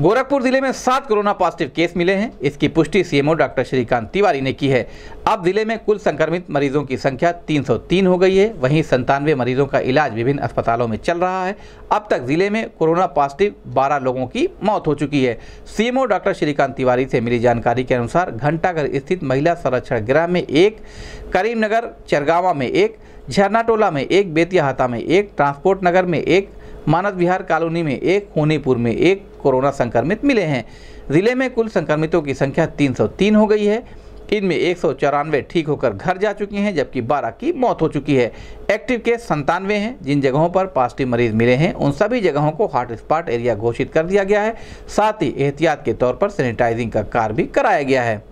गोरखपुर जिले में सात कोरोना पॉजिटिव केस मिले हैं इसकी पुष्टि सीएमओ डॉक्टर श्रीकांत तिवारी ने की है अब जिले में कुल संक्रमित मरीजों की संख्या 303 हो गई है वहीं संतानवे मरीजों का इलाज विभिन्न अस्पतालों में चल रहा है अब तक जिले में कोरोना पॉजिटिव 12 लोगों की मौत हो चुकी है सीएमओ डॉक्टर श्रीकांत तिवारी से मिली जानकारी के अनुसार घंटाघर स्थित महिला संरक्षण गृह में एक करीमनगर चरगावा में एक झरनाटोला में एक बेतियाहाता में एक ट्रांसपोर्ट नगर में एक मानद विहार कॉलोनी में एक होनीपुर में एक कोरोना संक्रमित मिले हैं जिले में कुल संक्रमितों की संख्या 303 हो गई है इनमें एक ठीक होकर घर जा चुके हैं जबकि 12 की मौत हो चुकी है एक्टिव केस संतानवे हैं जिन जगहों पर पॉजिटिव मरीज मिले हैं उन सभी जगहों को हॉट स्पॉट एरिया घोषित कर दिया गया है साथ ही एहतियात के तौर पर सैनिटाइजिंग का कार्य भी कराया गया है